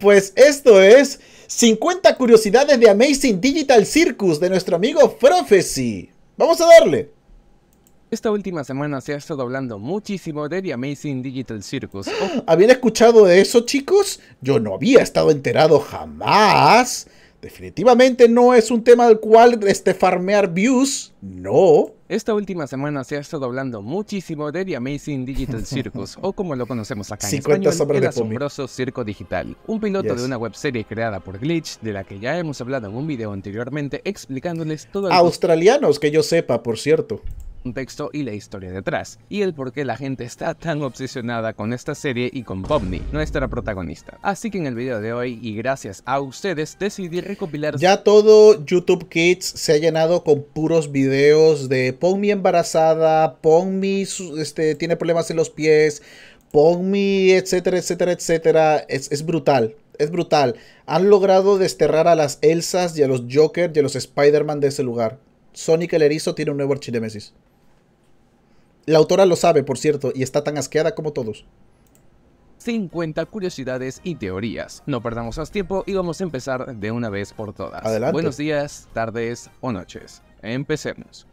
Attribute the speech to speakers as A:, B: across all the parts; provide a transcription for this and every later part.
A: Pues esto es 50 curiosidades de Amazing Digital Circus de nuestro amigo Prophecy. Vamos a darle.
B: Esta última semana se ha estado hablando muchísimo de The Amazing Digital Circus.
A: ¿Habían escuchado de eso, chicos? Yo no había estado enterado jamás. Definitivamente no es un tema al cual este, farmear views.
B: No. Esta última semana se ha estado hablando muchísimo de The Amazing Digital Circus, o como lo conocemos acá en español, el asombroso circo digital. Un piloto de una webserie creada por Glitch, de la que ya hemos hablado en un video anteriormente explicándoles
A: todo. El... Australianos, que yo sepa, por cierto
B: contexto y la historia detrás, y el por qué la gente está tan obsesionada con esta serie y con Pomni, nuestra protagonista. Así que en el video de hoy, y gracias a ustedes, decidí recopilar... Ya
A: todo YouTube Kids se ha llenado con puros videos de Pomni embarazada, Pomni este, tiene problemas en los pies, Pomni, etcétera, etcétera, etcétera. Es, es brutal es brutal. Han logrado desterrar a las Elsas y a los Joker y a los Spider-Man de ese lugar. Sonic el Erizo tiene un nuevo Archidemesis la autora lo sabe, por cierto, y está tan asqueada como todos.
B: 50 curiosidades y teorías. No perdamos más tiempo y vamos a empezar de una vez por todas. Adelante. Buenos días, tardes o noches. Empecemos.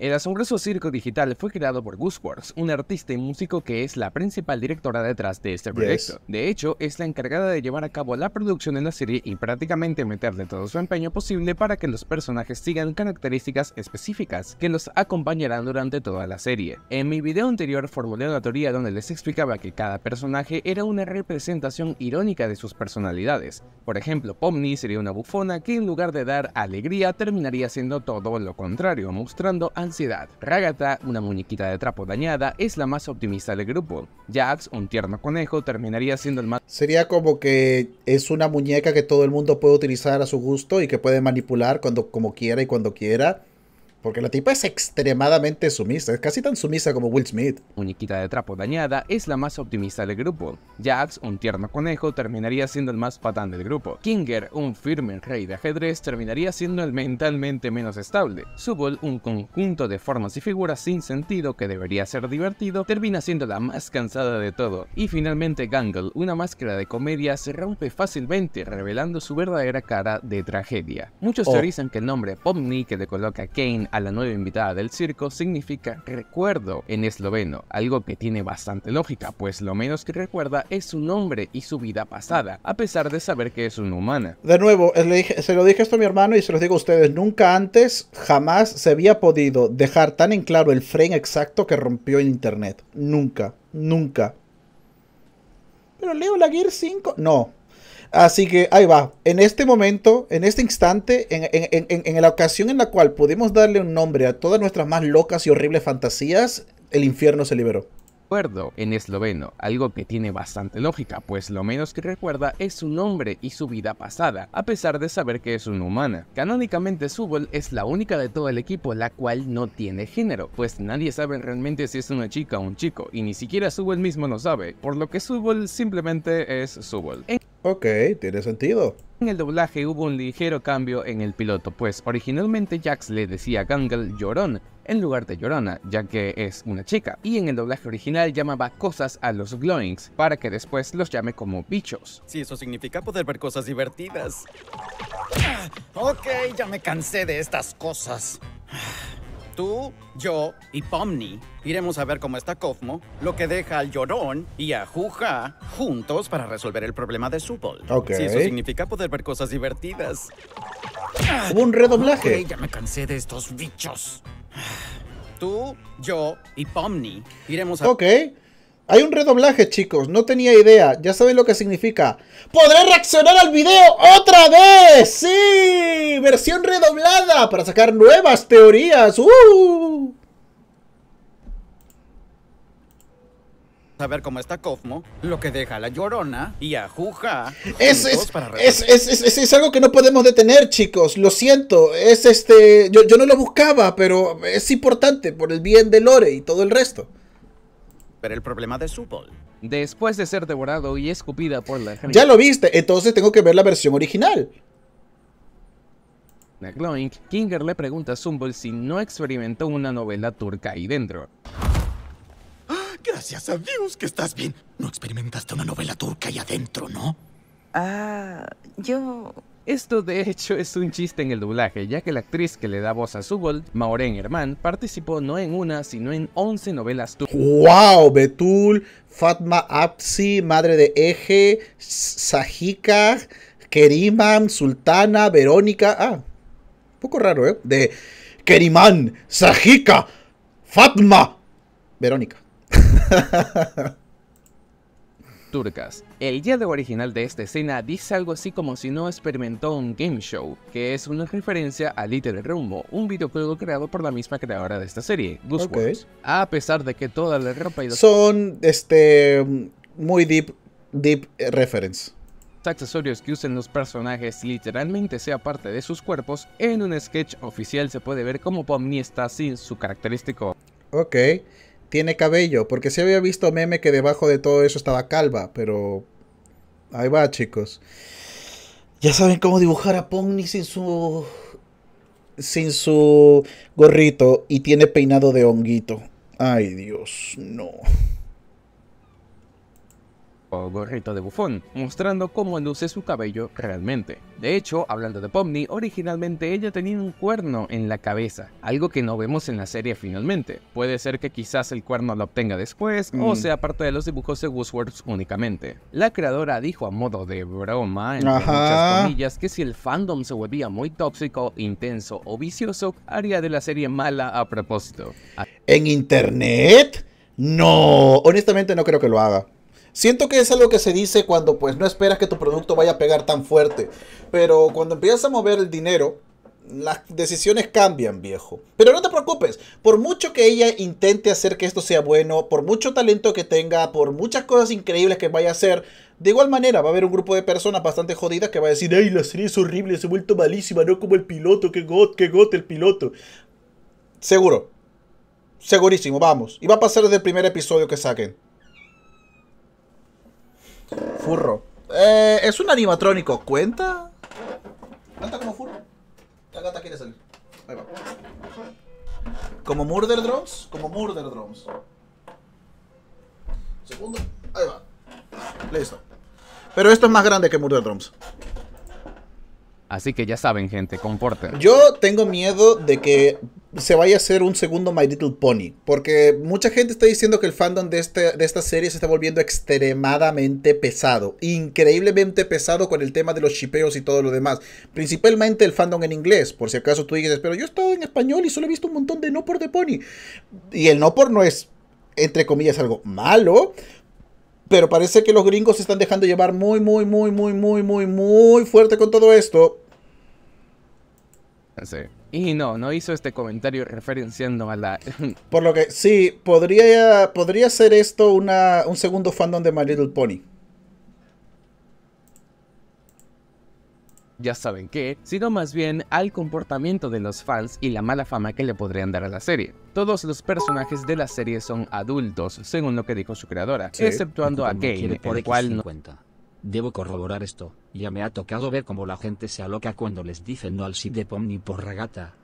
B: El asombroso circo digital fue creado por Gooseworks, un artista y músico que es la principal directora detrás de este proyecto. De hecho, es la encargada de llevar a cabo la producción de la serie y prácticamente meterle todo su empeño posible para que los personajes sigan características específicas que los acompañarán durante toda la serie. En mi video anterior formulé una teoría donde les explicaba que cada personaje era una representación irónica de sus personalidades. Por ejemplo, Pomni sería una bufona que en lugar de dar alegría terminaría siendo todo lo contrario, mostrando a ansiedad. Ragata, una muñequita de trapo dañada, es la más optimista del grupo. Jax, un tierno conejo, terminaría siendo el más...
A: Sería como que es una muñeca que todo el mundo puede utilizar a su gusto y que puede manipular cuando como quiera y cuando quiera porque la tipa es extremadamente sumisa, es casi tan sumisa como Will Smith. Uniquita de trapo dañada es la más optimista del grupo.
B: Jax, un tierno conejo, terminaría siendo el más patán del grupo. Kinger, un firme rey de ajedrez, terminaría siendo el mentalmente menos estable. Subol, un conjunto de formas y figuras sin sentido que debería ser divertido, termina siendo la más cansada de todo. Y finalmente Gangle, una máscara de comedia, se rompe fácilmente, revelando su verdadera cara de tragedia. Muchos oh. teorizan que el nombre Pomni que le coloca Kane a la nueva invitada del circo significa recuerdo en esloveno, algo que tiene bastante lógica, pues lo menos que recuerda es su nombre y su vida pasada, a pesar de saber que es una humana.
A: De nuevo, eh, se lo dije esto a mi hermano y se lo digo a ustedes, nunca antes, jamás se había podido dejar tan en claro el frame exacto que rompió el internet. Nunca, nunca. Pero leo la 5, no, Así que ahí va. En este momento, en este instante, en, en, en, en la ocasión en la cual pudimos darle un nombre a todas nuestras más locas y horribles fantasías, el infierno se liberó
B: acuerdo en esloveno, algo que tiene bastante lógica, pues lo menos que recuerda es su nombre y su vida pasada, a pesar de saber que es una humana. Canónicamente Subol es la única de todo el equipo la cual no tiene género, pues nadie sabe realmente si es una chica o un chico, y ni siquiera Subol mismo lo sabe, por lo que Subol simplemente es Subol. En
A: Ok, tiene sentido.
B: En el doblaje hubo un ligero cambio en el piloto, pues originalmente Jax le decía a Gangle llorón en lugar de llorona, ya que es una chica, y en el doblaje original llamaba cosas a los glowings para que después los llame como bichos. Sí, eso significa poder ver cosas divertidas. ok, ya me cansé de estas
A: cosas. Tú, yo y Pomni iremos a ver cómo está Kofmo, lo que deja al Llorón y a Juja juntos para resolver el problema de Supol. Ok. Si eso significa poder ver cosas divertidas. Hubo un redoblaje. ya me cansé de estos bichos. Tú, yo y Pomni iremos a... Ok. Hay un redoblaje, chicos. No tenía idea. Ya saben lo que significa. ¡Podré reaccionar al video otra vez! ¡Sí! Versión redoblada para sacar nuevas teorías. ¡Uh! a ver cómo está Cosmo, lo que deja a la llorona y a Juja. Es algo que no podemos detener, chicos. Lo siento. Es este. Yo, yo no lo buscaba, pero es importante por el bien de Lore y todo el resto.
B: Pero el problema de Supol. Después de ser devorado y escupida por la gente. Ya lo viste,
A: entonces tengo que ver la versión original.
B: Glowing, Kinger le pregunta a Zumbol si no experimentó una novela turca ahí dentro.
A: Gracias a Dios que estás bien. No experimentaste una novela turca ahí adentro, ¿no?
B: Ah, yo esto de hecho es un chiste en el doblaje, ya que la actriz que le da voz a voz Maureen Herman, participó no en una, sino en 11 novelas ¡Wow!
A: Betul, Fatma Apsi, Madre de Eje, Sajika, Keriman Sultana, Verónica... Ah, un poco raro, ¿eh? De Kerimán, Sajika, Fatma, Verónica.
B: turcas. El diálogo original de esta escena dice algo así como si no experimentó un game show, que es una referencia a Little Rumbo, un videojuego creado por la misma creadora de esta serie, A pesar de que toda la ropa
A: y Son, este, muy deep, deep reference
B: accesorios que usen los personajes literalmente sea parte de sus cuerpos, en un sketch oficial se puede ver cómo Pomni está sin su característico.
A: Ok, tiene cabello, porque sí había visto meme que debajo de todo eso estaba calva, pero ahí va, chicos. Ya saben cómo dibujar a Pony sin su sin su gorrito y tiene peinado de honguito. Ay, Dios, no
B: o gorrito de bufón, mostrando cómo luce su cabello realmente. De hecho, hablando de Pomni, originalmente ella tenía un cuerno en la cabeza, algo que no vemos en la serie finalmente. Puede ser que quizás el cuerno lo obtenga después o mm. sea parte de los dibujos de Woodsworth únicamente. La creadora dijo a modo de broma, entre muchas comillas, que si el fandom se volvía muy tóxico, intenso o vicioso,
A: haría de la serie mala a propósito. ¿En internet? No, honestamente no creo que lo haga. Siento que es algo que se dice cuando pues no esperas que tu producto vaya a pegar tan fuerte. Pero cuando empiezas a mover el dinero, las decisiones cambian, viejo. Pero no te preocupes, por mucho que ella intente hacer que esto sea bueno, por mucho talento que tenga, por muchas cosas increíbles que vaya a hacer, de igual manera va a haber un grupo de personas bastante jodidas que va a decir, ay, la serie es horrible, se ha vuelto malísima, no como el piloto, que got, que got el piloto. Seguro. Segurísimo, vamos. Y va a pasar desde el primer episodio que saquen. Furro. Eh, es un animatrónico, ¿cuenta? ¿Cuenta como furro? La gata quiere salir. Ahí va. ¿Como Murder Drums? Como Murder Drums. Segundo. Ahí va. Listo. Pero esto es más grande que Murder Drums.
B: Así que ya saben, gente, comporten.
A: Yo tengo miedo de que se vaya a hacer un segundo My Little Pony, porque mucha gente está diciendo que el fandom de, este, de esta serie se está volviendo extremadamente pesado, increíblemente pesado con el tema de los chipeos y todo lo demás, principalmente el fandom en inglés, por si acaso tú dices, pero yo he estado en español y solo he visto un montón de no por de Pony, y el no por no es, entre comillas, algo malo, pero parece que los gringos se están dejando llevar muy, muy, muy, muy, muy, muy, muy fuerte con todo esto.
B: Sí. Y no, no hizo este comentario referenciando a la...
A: Por lo que sí, podría, podría ser esto una, un segundo fandom de My Little Pony.
B: ya saben qué, sino más bien al comportamiento de los fans y la mala fama que le podrían dar a la serie. Todos los personajes de la serie son adultos, según lo que dijo su creadora, exceptuando a Kane, por el cual no... Debo corroborar esto,
A: ya me ha tocado ver cómo la gente se aloca cuando les dicen no al ship de Pom ni por regata.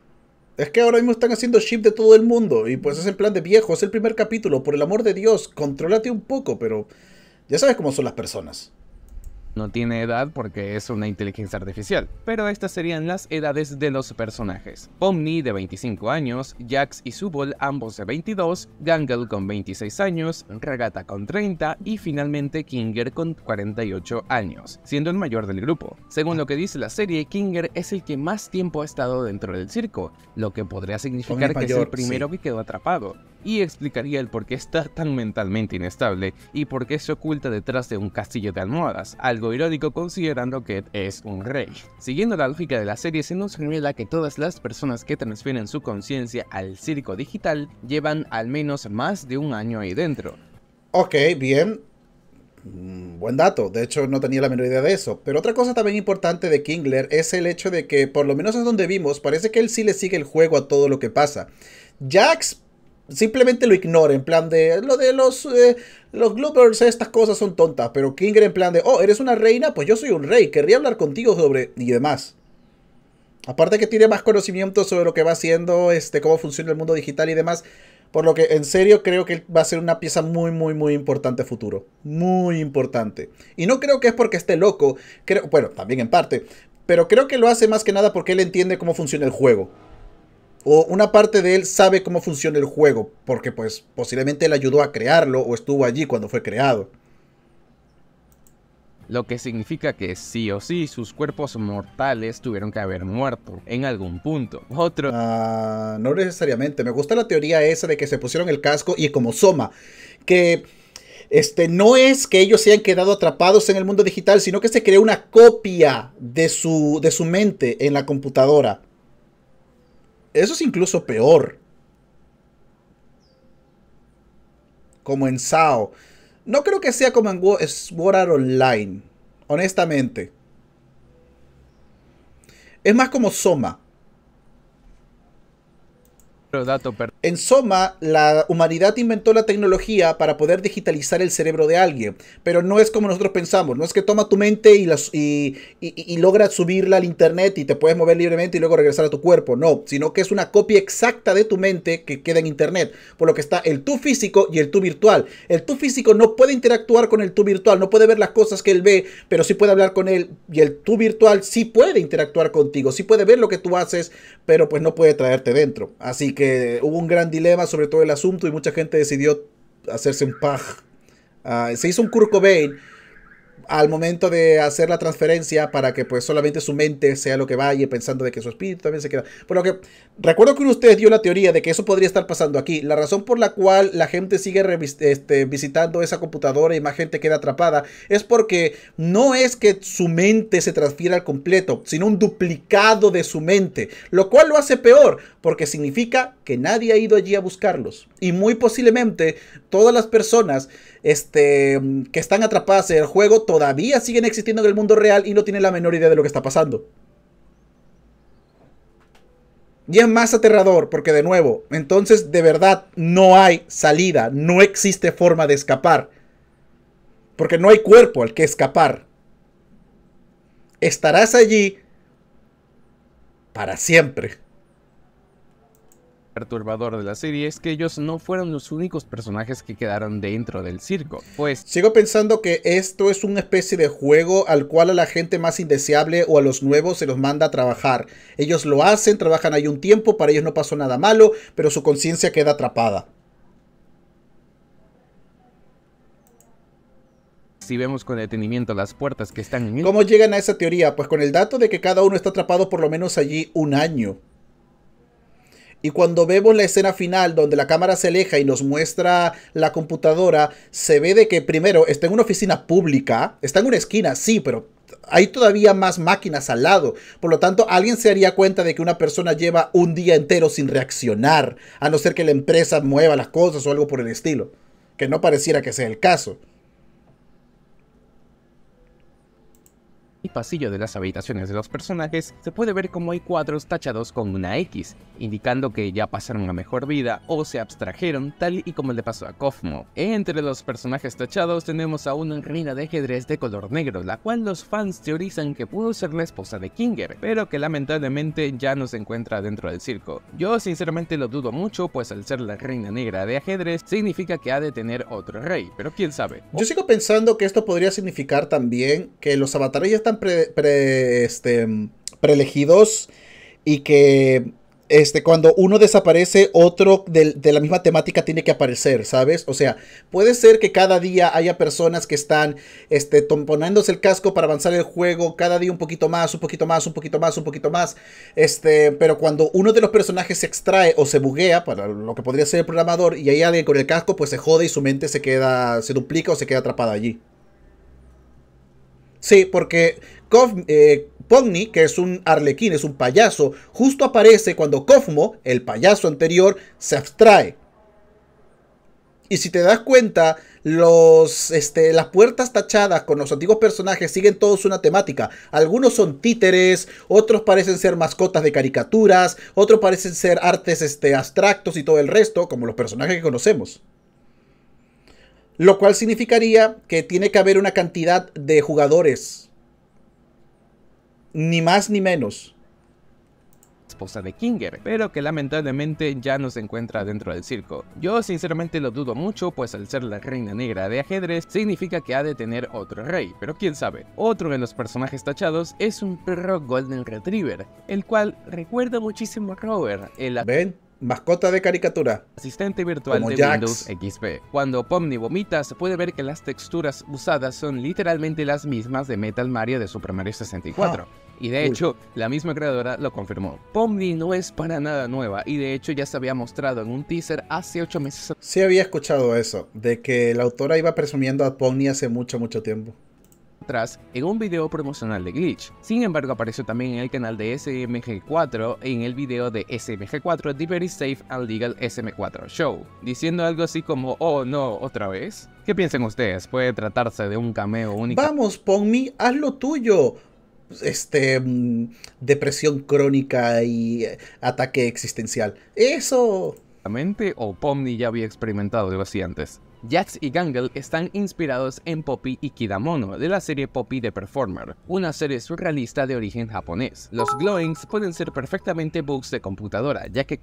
A: Es que ahora mismo están haciendo ship de todo el mundo, y pues es el plan de viejo, es el primer capítulo, por el amor de Dios, contrólate un poco, pero ya sabes cómo son las personas.
B: No tiene edad porque es una inteligencia artificial, pero estas serían las edades de los personajes. Omni de 25 años, Jax y Subol ambos de 22, Gangle con 26 años, Regatta con 30 y finalmente Kinger con 48 años, siendo el mayor del grupo. Según lo que dice la serie, Kinger es el que más tiempo ha estado dentro del circo, lo que podría significar que es el primero que quedó atrapado y explicaría el por qué está tan mentalmente inestable y por qué se oculta detrás de un castillo de almohadas, algo irónico considerando que es un rey. Siguiendo la lógica de la serie, se nos revela que todas las personas que transfieren su conciencia al circo digital llevan al menos más de un año ahí dentro.
A: Ok, bien. Mm, buen dato, de hecho no tenía la menor idea de eso. Pero otra cosa también importante de Kingler es el hecho de que, por lo menos es donde vimos, parece que él sí le sigue el juego a todo lo que pasa. Jax simplemente lo ignora en plan de lo de los eh, los estas cosas son tontas pero Kinger en plan de oh eres una reina pues yo soy un rey querría hablar contigo sobre y demás aparte que tiene más conocimiento sobre lo que va haciendo este cómo funciona el mundo digital y demás por lo que en serio creo que va a ser una pieza muy, muy, muy importante futuro. Muy importante. Y no creo que es porque esté loco. Creo, bueno, también en parte. Pero creo que lo hace más que nada porque él entiende cómo funciona el juego o una parte de él sabe cómo funciona el juego, porque pues posiblemente él ayudó a crearlo o estuvo allí cuando fue creado.
B: Lo que significa que sí o sí sus cuerpos mortales tuvieron que haber muerto en algún punto.
A: Otro... Ah, no necesariamente, me gusta la teoría esa de que se pusieron el casco y como Soma, que este, no es que ellos se hayan quedado atrapados en el mundo digital, sino que se creó una copia de su, de su mente en la computadora. Eso es incluso peor. Como en SAO. No creo que sea como en War Online. Honestamente. Es más como Soma.
B: Pero dato, perdón.
A: En suma, la humanidad inventó la tecnología para poder digitalizar el cerebro de alguien, pero no es como nosotros pensamos, no es que toma tu mente y, logra subirla al internet y te puedes mover libremente y luego regresar a tu cuerpo, no, sino que es una copia exacta de tu mente que queda en internet, por lo que está el tú físico y el tú virtual. El tú físico no puede interactuar con el tú virtual, no puede ver las cosas que él ve, pero sí puede hablar con él y el tú virtual sí puede interactuar contigo, sí puede ver lo que tú haces, pero pues no puede traerte dentro. Así que hubo un gran gran dilema sobre todo el asunto y mucha gente decidió hacerse un paj. Ah, se hizo un Kurt Cobain al momento de hacer la transferencia para que pues solamente su mente sea lo que vaya pensando de que su espíritu también se queda. Por lo que recuerdo que usted ustedes dio la teoría de que eso podría estar pasando aquí. La razón por la cual la gente sigue este, visitando esa computadora y más gente queda atrapada es porque no es que su mente se transfiera al completo, sino un duplicado de su mente, lo cual lo hace peor porque significa que nadie ha ido allí a buscarlos y muy posiblemente todas las personas este, mm, que están atrapadas en el juego todavía siguen existiendo en el mundo real y no tienen la menor idea de lo que está pasando. Y es más aterrador porque de nuevo, entonces de verdad no hay salida, no existe forma de escapar. Porque no hay cuerpo al que escapar. Estarás allí para siempre
B: perturbador de la serie es que ellos no fueron los únicos personajes que quedaron
A: dentro del circo, pues... Sigo pensando que esto es una especie de juego al cual a la gente más indeseable o a los nuevos se los manda a trabajar. Ellos lo hacen, trabajan ahí un tiempo, para ellos no pasó nada malo, pero su conciencia queda atrapada.
B: si vemos con detenimiento las puertas que están en...
A: ¿Cómo llegan a esa teoría? Pues con el dato de que cada uno está atrapado por lo menos allí un año. Y cuando vemos la escena final donde la cámara se aleja y nos muestra la computadora, se ve de que primero está en una oficina pública, está en una esquina, sí, pero hay todavía más máquinas al lado. Por lo tanto, alguien se haría cuenta de que una persona lleva un día entero sin reaccionar, a no ser que la empresa mueva las cosas o algo por el estilo, que no pareciera que sea el caso.
B: pasillo de las habitaciones de los personajes, se puede ver como hay cuadros tachados con una X, indicando que ya pasaron a mejor vida o se abstrajeron, tal y como le pasó a Kofmo. Entre los personajes tachados tenemos a una reina de ajedrez de color negro, la cual los fans teorizan que pudo ser la esposa de Kinger, pero que lamentablemente ya no se encuentra dentro del circo. Yo sinceramente lo dudo mucho, pues al ser la reina negra de ajedrez, significa que ha de tener otro rey, pero quién sabe.
A: Yo sigo pensando que esto podría significar también que los avatares ya están pre, este, preelegidos y que este, cuando uno desaparece, otro de, la misma temática tiene que aparecer, ¿sabes? O sea, puede ser que cada día haya personas que están este, poniéndose el casco para avanzar el juego, cada día un poquito más, un poquito más, un poquito más, un poquito más. Este, pero cuando uno de los personajes se extrae o se buguea, para lo que podría ser el programador, y hay alguien con el casco, pues se jode y su mente se queda, se duplica o se queda atrapada allí. Sí, porque Kof, eh, Pogni, que es un arlequín, es un payaso, justo aparece cuando Kofmo, el payaso anterior, se abstrae. Y si te das cuenta, los, este, las puertas tachadas con los antiguos personajes siguen todos una temática. Algunos son títeres, otros parecen ser mascotas de caricaturas, otros parecen ser artes este, abstractos y todo el resto, como los personajes que conocemos. Lo cual significaría que tiene que haber una cantidad de jugadores. Ni más ni menos.
B: Esposa de Kinger, pero que lamentablemente ya no se encuentra dentro del circo. Yo sinceramente lo dudo mucho, pues al ser la reina negra de ajedrez, significa que ha de tener otro rey, pero quién sabe. Otro de los personajes tachados es un perro Golden Retriever, el cual recuerda muchísimo a Robert, el...
A: ¿Ven? mascota de caricatura.
B: Asistente virtual de Windows XP. Cuando Pomni vomita, se puede ver que las texturas usadas son literalmente las mismas de Metal Mario de Super Mario 64. Ah, y de hecho, la misma creadora lo confirmó. Pomni no es para nada nueva y de hecho ya se había mostrado en un teaser hace 8 meses.
A: Sí había escuchado eso, de que la autora iba presumiendo a Pomni hace mucho, mucho tiempo
B: en un video promocional de Glitch. Sin embargo, apareció también en el canal de SMG4 en el video de SMG4 The Very Safe and Legal SM4 Show, diciendo algo así como, oh no, otra vez. ¿Qué piensan ustedes? ¿Puede tratarse de un cameo único?
A: Vamos, Pongmi, haz lo tuyo este mm, depresión crónica y eh, ataque existencial. Eso.
B: O Pomni ya había experimentado algo así antes. Jax y Gangle están inspirados en Poppy y Kidamono de la serie Poppy The Performer, una serie surrealista de origen japonés. Los glowings pueden ser perfectamente bugs de computadora, ya que...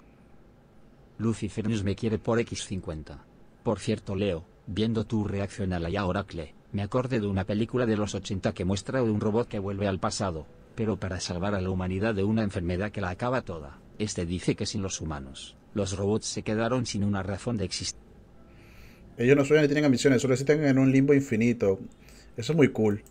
A: Lucifer News me quiere por X50. Por cierto Leo, viendo tu reacción a la ya Oracle, me acordé de una película de los 80 que muestra de un robot que vuelve al pasado, pero para salvar a la humanidad de una enfermedad que la acaba toda. Este dice que sin los humanos, los robots se quedaron sin una razón de existir. Ellos no sueñan ni tienen ambiciones, solo existen en un limbo infinito. Eso es muy cool.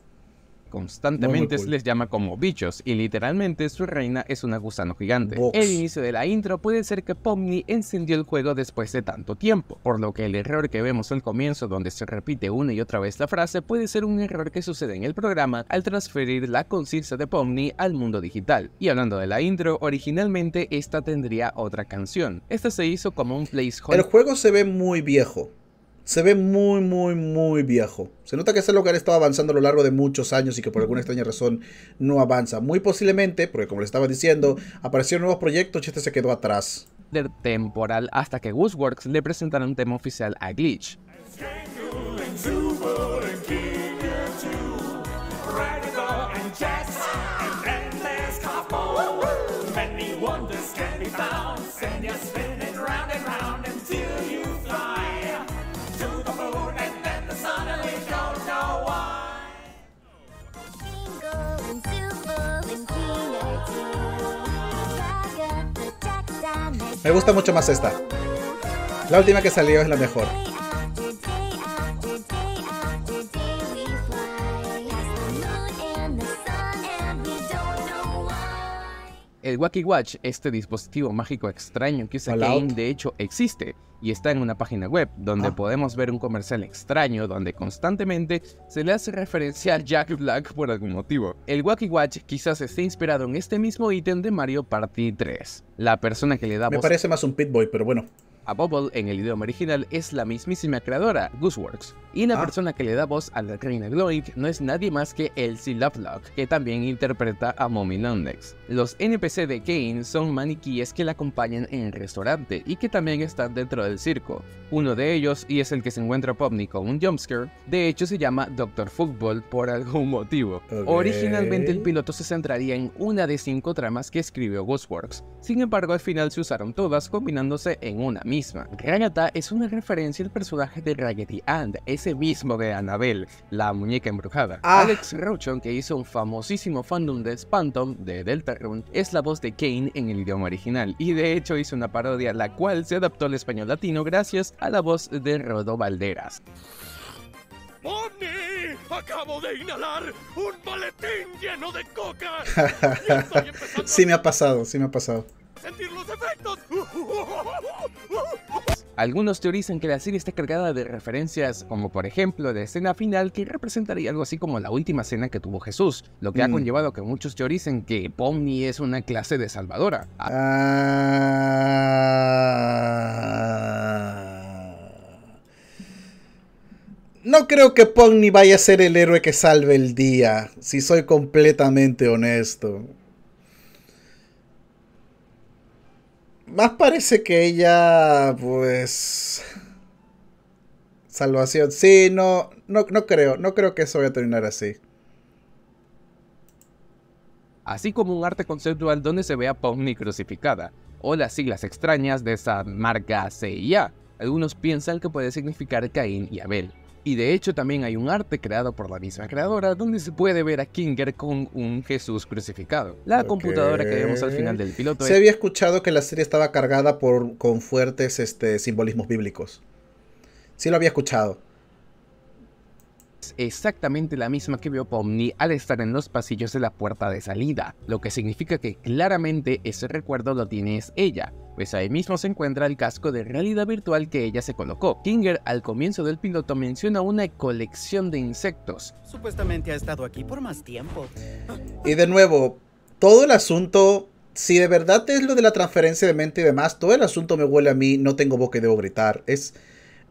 A: Constantemente se
B: les llama como bichos, y literalmente su reina es una gusano gigante. El inicio de la intro puede ser que Pomni encendió el juego después de tanto tiempo, por lo que el error que vemos al comienzo donde se repite una y otra vez la frase puede ser un error que sucede en el programa al transferir la conciencia de Pomni al mundo digital. Y hablando de la intro, originalmente esta tendría otra canción. Esta se hizo como un placeholder. El
A: juego se ve muy viejo se ve muy, muy, muy viejo. Se nota que ese lugar estaba avanzando a lo largo de muchos años y que por alguna extraña razón no avanza. Muy posiblemente, porque como le estaba diciendo, aparecieron nuevos proyectos y este se quedó atrás.
B: Temporal hasta que Gooseworks le presentará un tema oficial a Glitch.
A: Me gusta mucho más esta. La última que salió es la mejor.
B: El Wacky Watch, este dispositivo mágico extraño que usa Kane, de hecho existe y está en una página web donde ah. podemos ver un comercial extraño donde constantemente se le hace referencia a Jack Black por algún motivo. El Wacky Watch quizás esté inspirado en este mismo ítem de Mario Party 3. La persona que le da Me parece
A: más un Pit Boy, pero bueno
B: a Bubble en el idioma original es la mismísima creadora, Gooseworks, y la ah. persona que le da voz a la reina no es nadie más que Elsie Lovelock, que también interpreta a Mommy Landex. Los NPC de Kane son maniquíes que la acompañan en el restaurante y que también están dentro del circo. Uno de ellos, y es el que se encuentra pop con un jumpscare, de hecho se llama Doctor Football por algún motivo. Originalmente el piloto se centraría en una de cinco tramas que escribió Gooseworks, sin embargo al final se usaron todas combinándose en una misma. Ragata es una referencia al personaje de Raggedy Ann, ese mismo de Annabelle, la muñeca embrujada. Ah. Alex Rochon, que hizo un famosísimo fandom de Spantom de Deltarune, es la voz de Kane en el idioma original, y de hecho hizo una parodia la cual se adaptó al español latino gracias a la voz de Rodo Valderas. ¡Acabo de inhalar
A: un maletín lleno de coca! sí me ha pasado, sí me ha pasado sentir los
B: efectos. Algunos teorizan que la serie está cargada de referencias, como por ejemplo la escena final que representaría algo así como la última escena que tuvo Jesús, lo que ha mm. conllevado que muchos teoricen que Pony es una clase de salvadora.
A: Ah. No creo que Pony vaya a ser el héroe que salve el día, si soy completamente honesto. Más parece que ella, pues... Salvación. Sí, no, no, no creo. No creo que eso vaya a terminar así.
B: Así como un arte conceptual donde se ve a crucificada, o las siglas extrañas de esa marca CIA. Algunos piensan que puede significar Caín y Abel, y de hecho también hay un arte creado por la misma creadora donde se puede ver a Kinger con un Jesús crucificado. La computadora que vemos al final del piloto. Se había
A: escuchado que la serie estaba cargada por, con fuertes este, simbolismos bíblicos. Sí lo había escuchado
B: es exactamente la misma que vio Pomni al estar en los pasillos de la puerta de salida, lo que significa que claramente ese recuerdo lo tiene es ella, pues ahí mismo se encuentra el casco de realidad virtual que ella se colocó. Kinger al comienzo del piloto menciona
A: una colección de insectos. Supuestamente ha estado aquí por más tiempo. Y de nuevo, todo el asunto, si de verdad es lo de la transferencia de mente y demás, todo el asunto me huele a mí, no tengo boca que debo gritar. Es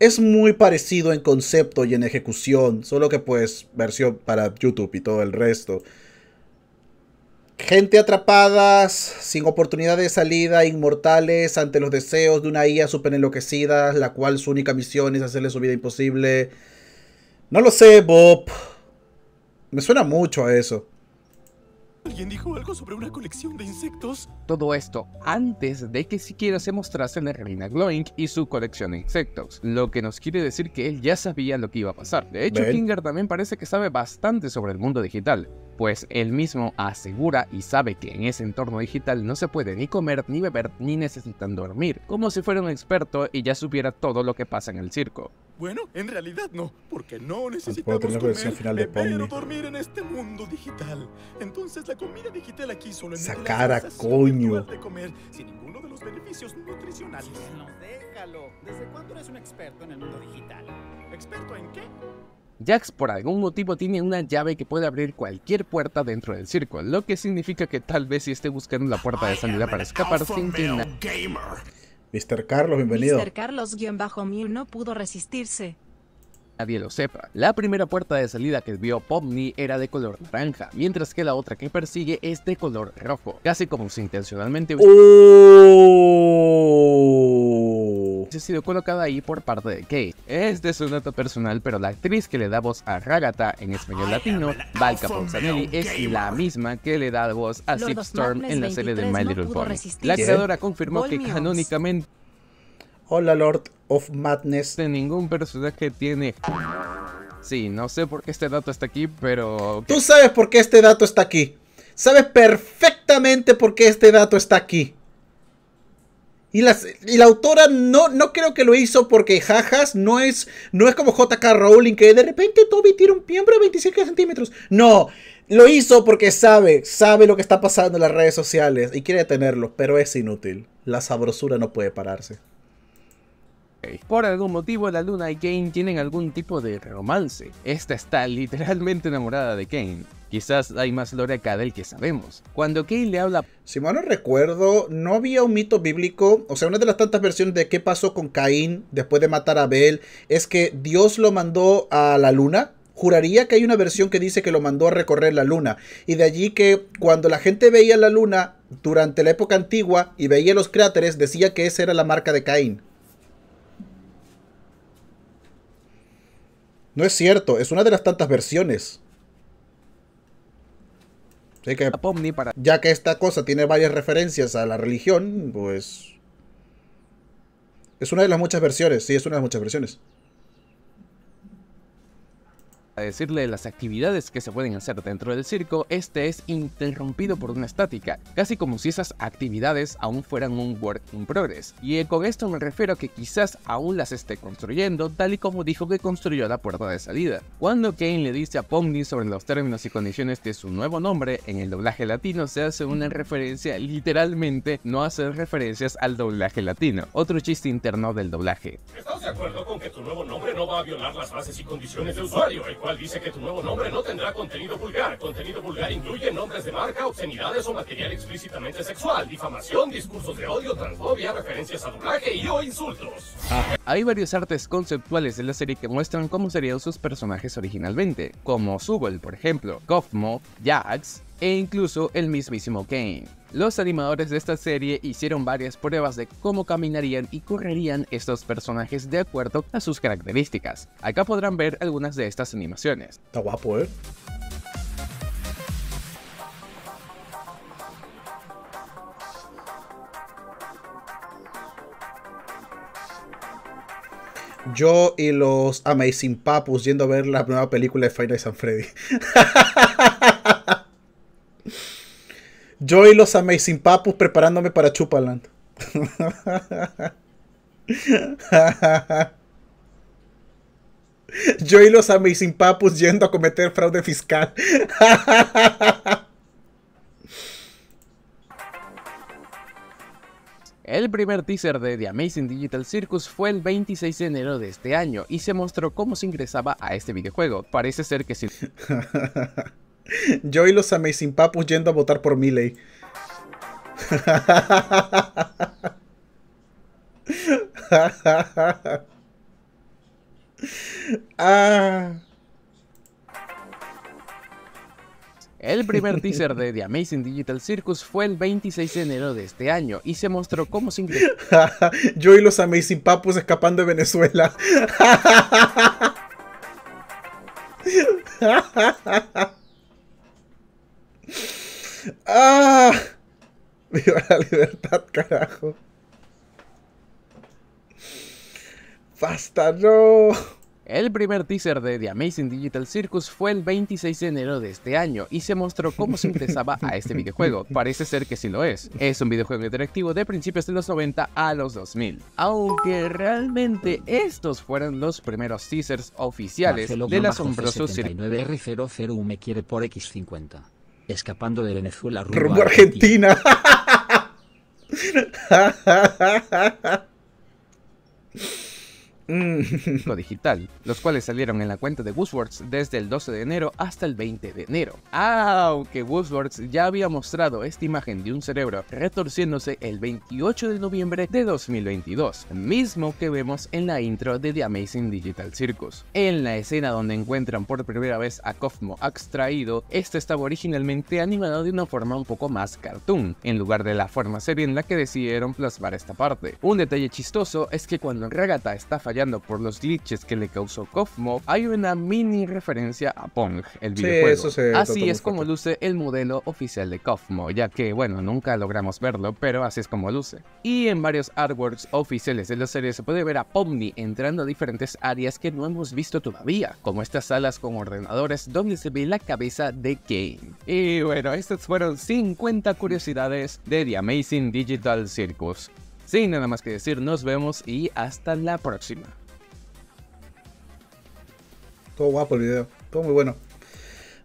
A: es muy parecido en concepto y en ejecución, solo que pues versión para YouTube y todo el resto. Gente atrapadas, sin oportunidad de salida, inmortales ante los deseos de una IA súper enloquecida, la cual su única misión es hacerle su vida imposible. No lo sé, Bob. Me suena mucho a eso. Alguien dijo algo sobre una colección de insectos. Todo esto antes de que siquiera se
B: mostrase la reina Glowing y su colección de insectos, lo que nos quiere decir que él ya sabía lo que iba a pasar. De hecho, Kinger también parece que sabe bastante sobre el mundo digital, pues él mismo asegura y sabe que en ese entorno digital no se puede ni comer, ni beber, ni necesitan dormir, como si fuera un experto y ya supiera todo lo que pasa en el circo.
A: Bueno, en realidad no, porque no necesitamos comer, beber o dormir en este mundo digital. Entonces la comida digital aquí solo es coño. sin ninguno de los beneficios nutricionales. déjalo. ¿Desde cuándo eres un experto en el mundo digital? ¿Experto en qué?
B: Jax por algún motivo tiene una llave que puede abrir cualquier puerta dentro del circo, lo que significa que tal vez si esté buscando la puerta de salida para escapar sin que Mr. Carlos, bienvenido. Mr. carlos no pudo resistirse nadie lo sepa. La primera puerta de salida que vio Pomni era de color naranja, mientras que la otra que persigue es de color rojo, casi como si intencionalmente oh. sido colocada ahí por parte de Kate. Este es un dato personal, pero la actriz que le da voz a Ragata en español latino, Valka Ponzanelli, es la misma que le da voz a Sip Storm en la serie de My Little Pony. La creadora confirmó que canónicamente... Hola Lord, of Madness. De ningún personaje tiene. Sí, no sé por qué este dato está aquí, pero.
A: Tú sabes por qué este dato está aquí. Sabes perfectamente por qué este dato está aquí. Y, y, la autora no, no creo que lo hizo porque jajas no es, no es como JK Rowling que de repente Toby tira un piembro de 27 centímetros. No, lo hizo porque sabe, sabe lo que está pasando en las redes sociales y quiere detenerlo, pero es inútil. La sabrosura no puede pararse.
B: Por algún motivo, la Luna y Kane tienen algún tipo de romance. Esta está literalmente enamorada de Kane. Quizás hay más lore acá del
A: que sabemos. Cuando Kane le habla... Si mal no recuerdo, no había un mito bíblico, o sea, una de las tantas versiones de qué pasó con Cain después de matar a Abel, es que Dios lo mandó a la luna, juraría que hay una versión que dice que lo mandó a recorrer la luna. Y de allí que cuando la gente veía la luna durante la época antigua y veía los cráteres, decía que esa era la marca de Cain No es cierto, es una de las tantas versiones. Así que, ya que esta cosa tiene varias referencias a la religión, pues... Es una de las muchas versiones, sí, es una de las muchas versiones
B: a decirle las actividades que se pueden hacer dentro del circo, este es interrumpido por una estática, casi como si esas actividades aún fueran un work in progress. Y eh, con esto me refiero a que quizás aún las esté construyendo, tal y como dijo que construyó la puerta de salida. Cuando Kane le dice a Pomni sobre los términos y condiciones de su nuevo nombre en el doblaje latino, se hace una referencia literalmente no hacer referencias al doblaje latino, otro chiste interno del doblaje. que nuevo nombre no va a violar las bases y condiciones de usuario, dice que tu nuevo nombre no tendrá contenido vulgar. Contenido vulgar incluye nombres de marca, obscenidades o material explícitamente sexual, difamación, discursos de odio, transfobia, referencias a doblaje y o insultos. Hay varios artes conceptuales de la serie que muestran cómo serían sus personajes originalmente, como Subel, por ejemplo, Kofmo, Jax e incluso el mismísimo Kane. Los animadores de esta serie hicieron varias pruebas de cómo caminarían y correrían estos personajes de acuerdo a sus características. Acá podrán ver algunas de estas animaciones. Está guapo, ¿eh?
A: Yo y los Amazing Papus yendo a ver la nueva película de Final San Freddy. Yo y los Amazing Papus preparándome para Chupaland. Yo y los Amazing Papus yendo a cometer fraude fiscal. El primer teaser
B: de The Amazing Digital Circus fue el 26 de enero de este año y se mostró cómo se ingresaba a este videojuego. Parece ser que sí.
A: Yo y los Amazing Papus yendo a votar por Miley. ah. El primer teaser de The Amazing Digital Circus fue el 26 de enero de este año y se mostró como se Yo y los Amazing Papus escapando de Venezuela. ¡Ah! ¡Viva la libertad, carajo! ¡Basta, no! El primer teaser
B: de The Amazing Digital Circus fue el 26 de enero de este año y se mostró cómo se interesaba a este videojuego. Parece ser que sí lo es. Es un videojuego interactivo de principios de los 90 a los 2000. Aunque realmente estos fueron los primeros teasers oficiales del asombroso
A: Circus. me quiere por X50 escapando de Venezuela rumbo, a Argentina.
B: lo mm. digital, los cuales salieron en la cuenta de Woosworths desde el 12 de enero hasta el 20 de enero. Aunque Woosworths ya había mostrado esta imagen de un cerebro retorciéndose el 28 de noviembre de 2022, mismo que vemos en la intro de The Amazing Digital Circus. En la escena donde encuentran por primera vez a Kofmo extraído, ...esto estaba originalmente animado de una forma un poco más cartoon, en lugar de la forma seria en la que decidieron plasmar esta parte. Un detalle chistoso es que cuando Regata está fallando por los glitches que le causó Kofmo, hay una mini referencia a Pong, el sí, Eso se así es como luce el modelo oficial de Kofmo, ya que, bueno, nunca logramos verlo, pero así es como luce. Y en varios artworks oficiales de la serie se puede ver a Pomni entrando a diferentes áreas que no hemos visto todavía, como estas salas con ordenadores donde se ve la cabeza de Kane. Y bueno, estas fueron 50 curiosidades de The Amazing Digital Circus. Sí, nada más que decir, nos vemos y hasta la próxima.
A: Todo guapo el video, todo muy bueno.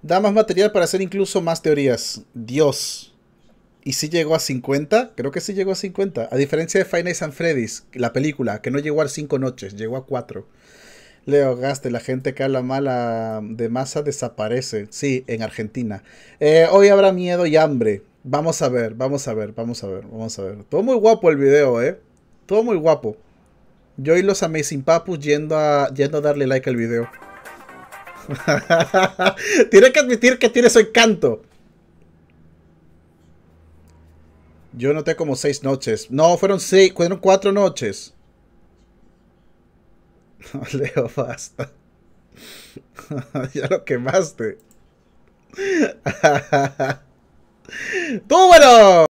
A: Da más material para hacer incluso más teorías. Dios. Y si llegó a 50, creo que sí llegó a 50. A diferencia de Final Nights Freddy's, la película, que no llegó a 5 noches, llegó a 4. Leo Gaste, la gente que habla mala ah, de masa desaparece. Sí, en Argentina. Eh, hoy habrá miedo y hambre. Vamos a ver, vamos a ver, vamos a ver, vamos a ver. Todo muy guapo el video, ¿eh? Todo muy guapo. Yo y los Amazing Papus yendo a, yendo a darle like al video. tiene que admitir que tiene su encanto. Yo noté como seis noches. No, fueron seis, fueron cuatro noches. No, Leo, basta. ya lo quemaste. ¡Tú, bueno!